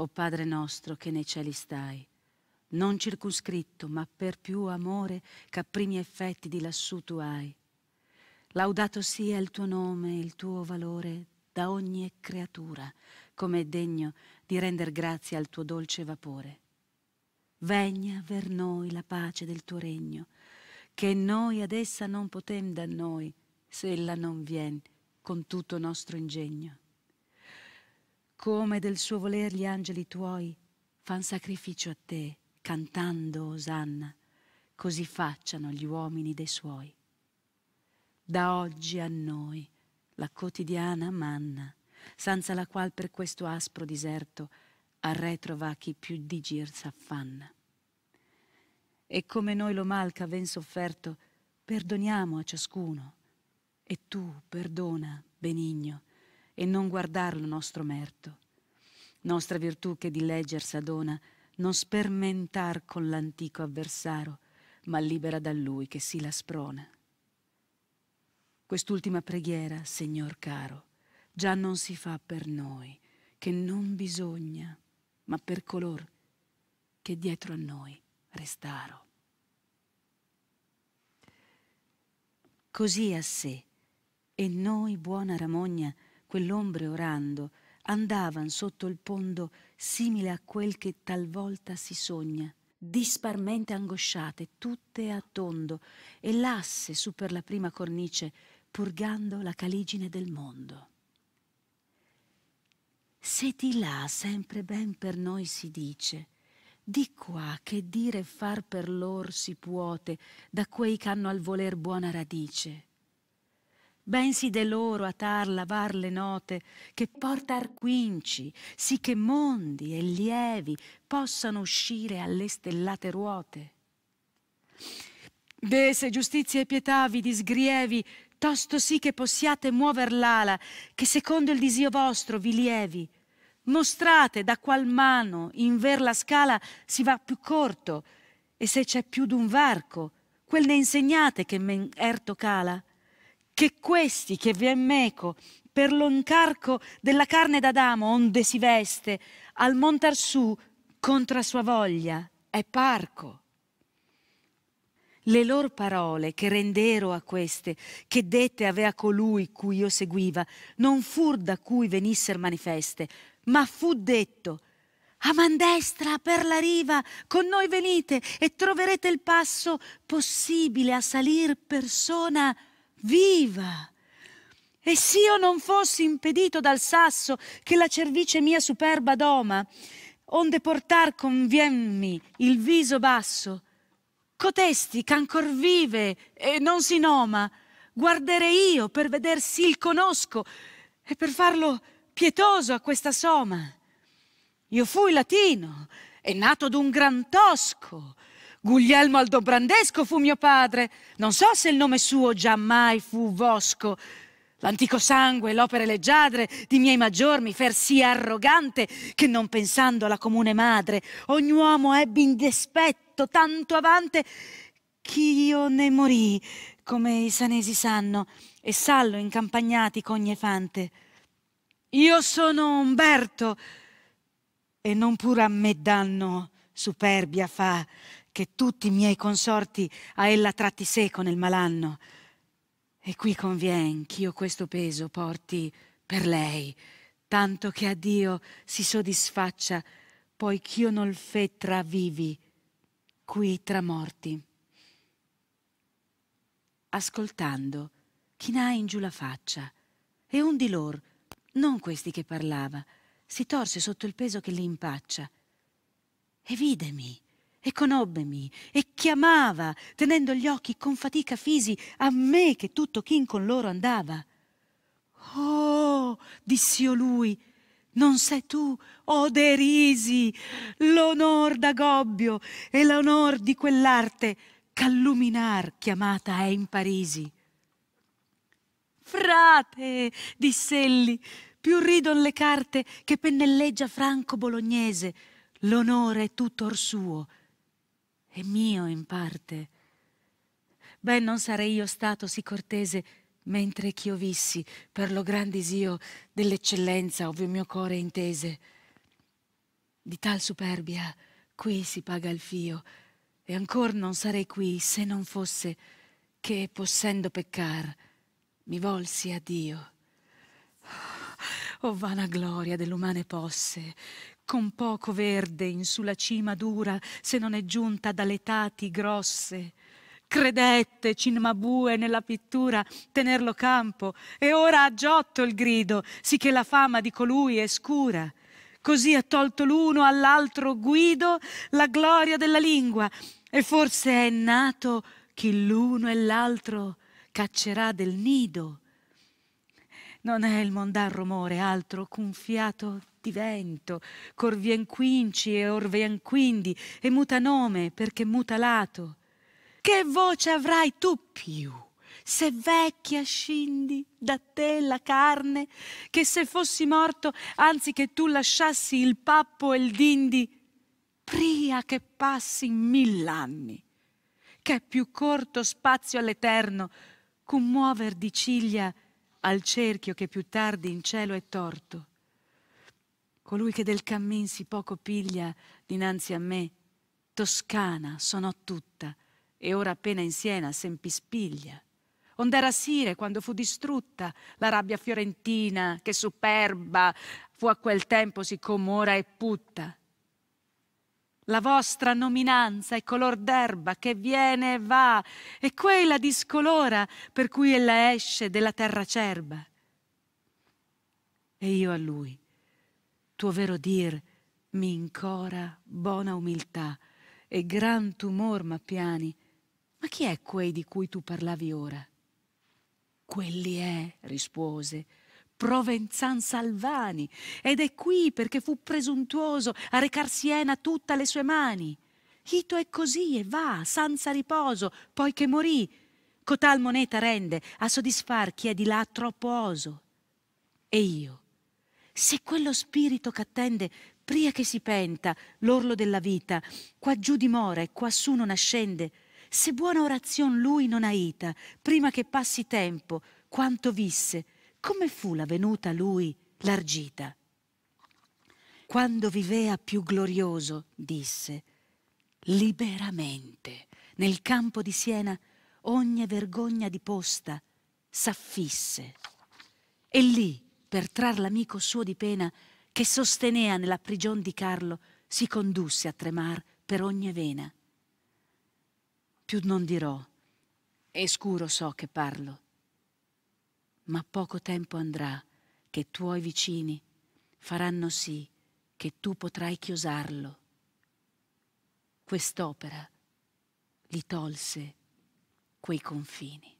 O Padre nostro che nei cieli stai, non circoscritto, ma per più amore che a primi effetti di lassù tu hai. Laudato sia il tuo nome, e il tuo valore da ogni creatura, come è degno di render grazie al tuo dolce vapore. Vegna ver noi la pace del tuo regno, che noi ad essa non potem da noi, se ella non vien con tutto nostro ingegno come del suo voler gli angeli tuoi fan sacrificio a te, cantando Osanna, così facciano gli uomini dei suoi. Da oggi a noi la quotidiana manna, senza la qual per questo aspro diserto al retro va chi più di gir s'affanna. E come noi lo mal ch'aven sofferto, perdoniamo a ciascuno, e tu perdona, benigno, e non guardar nostro merto. Nostra virtù che di legger s'adona, non spermentar con l'antico avversaro, ma libera da lui che si la sprona. Quest'ultima preghiera, Signor caro, già non si fa per noi, che non bisogna, ma per color che dietro a noi restaro. Così a sé, e noi, buona Ramogna, quell'ombre orando, andavan sotto il pondo simile a quel che talvolta si sogna, disparmente angosciate, tutte a tondo, e lasse su per la prima cornice, purgando la caligine del mondo. Se di là sempre ben per noi si dice, di qua che dire e far per lor si puote, da quei ch'hanno al voler buona radice bensì de loro atar lavar le note, che porta arquinci, sì che mondi e lievi possano uscire alle stellate ruote. De se giustizia e pietà vi disgrievi, tosto sì che possiate muover l'ala, che secondo il disio vostro vi lievi. Mostrate da qual mano in ver la scala si va più corto, e se c'è più d'un varco, quel ne insegnate che men erto cala che questi che vi è meco per lo incarco della carne d'Adamo onde si veste, al montar su contra sua voglia è parco. Le lor parole che rendero a queste, che dette avea colui cui io seguiva, non fur da cui venisser manifeste, ma fu detto, a man destra per la riva, con noi venite e troverete il passo possibile a salir persona viva. E s'io non fossi impedito dal sasso che la cervice mia superba doma, onde portar conviemmi il viso basso, cotesti ch'ancor vive e non si noma, guardere io per veder s'il conosco e per farlo pietoso a questa soma. Io fui latino e nato d'un gran tosco, Guglielmo Aldobrandesco fu mio padre. Non so se il nome suo giammai fu Vosco. L'antico sangue, l'opere leggiadre di miei maggior mi fer sì arrogante che non pensando alla comune madre, ogni uomo ebbe in despetto tanto avante ch'io ne morì, come i sanesi sanno, e sallo incampagnati con fante. Io sono Umberto, e non pur a me danno superbia fa che tutti i miei consorti a ella tratti seco nel malanno. E qui convien ch'io questo peso porti per lei, tanto che a Dio si soddisfaccia, poi ch'io non fe tra vivi, qui tra morti. Ascoltando, chinai in giù la faccia, e un di lor, non questi che parlava, si torse sotto il peso che li impaccia, e videmi e conobbemi e chiamava, tenendo gli occhi con fatica fisi a me che tutto chin con loro andava. Oh, diss'io lui, non sei tu, o oh derisi, l'onor d'Agobbio e l'onor di quell'arte ch'alluminar chiamata è in Parisi. Frate, diss'elli, più ridon le carte che pennelleggia Franco Bolognese, l'onore è tutto or suo, è mio in parte. Ben non sarei io stato sì cortese mentre ch'io vissi per lo gran disio dell'eccellenza ovvio mio core intese. Di tal superbia qui si paga il fio e ancor non sarei qui se non fosse che possendo peccar mi volsi a Dio o vana gloria dell'umane posse, con poco verde in sulla cima dura, se non è giunta dall'etati grosse. Credette Cinmabue nella pittura tenerlo campo, e ora ha giotto il grido, sicché la fama di colui è scura. Così ha tolto l'uno all'altro guido la gloria della lingua, e forse è nato chi l'uno e l'altro caccerà del nido non è il mondar rumore altro qu'un fiato di vento, cor vien quinci e or vien quindi, e muta nome perché muta lato. Che voce avrai tu più? Se vecchia scindi da te la carne, che se fossi morto, anzi che tu lasciassi il pappo e il dindi, pria che passi mill'anni, che è più corto spazio all'eterno, con muover di ciglia al cerchio che più tardi in cielo è torto. Colui che del cammin si poco piglia dinanzi a me, toscana sonò tutta, e ora appena in Siena sempispiglia. Ond'era Sire quando fu distrutta la rabbia fiorentina, che superba fu a quel tempo siccome ora è putta. La vostra nominanza è color d'erba che viene e va, e quei la discolora per cui ella esce della terra acerba. E io a lui, tuo vero dir, mi incora buona umiltà e gran tumor m'appiani. Ma chi è quei di cui tu parlavi ora? Quelli è, rispose, Provenzan Salvani ed è qui perché fu presuntuoso a recar Siena tutta le sue mani. Ito è così e va, senza riposo, poi che morì. Cotal moneta rende a soddisfar chi è di là troppo oso. E io, se quello spirito ch'attende pria che si penta l'orlo della vita, qua giù dimora e quassù non ascende, se buona orazion lui non aita, prima che passi tempo, quanto visse, come fu la venuta a lui l'argita? Quando vivea più glorioso, disse, liberamente nel campo di Siena ogni vergogna di posta s'affisse. E lì, per trar l'amico suo di pena, che sostenea nella prigion di Carlo, si condusse a tremar per ogni vena. Più non dirò, e scuro so che parlo, ma poco tempo andrà che tuoi vicini faranno sì che tu potrai chiosarlo. Quest'opera li tolse quei confini.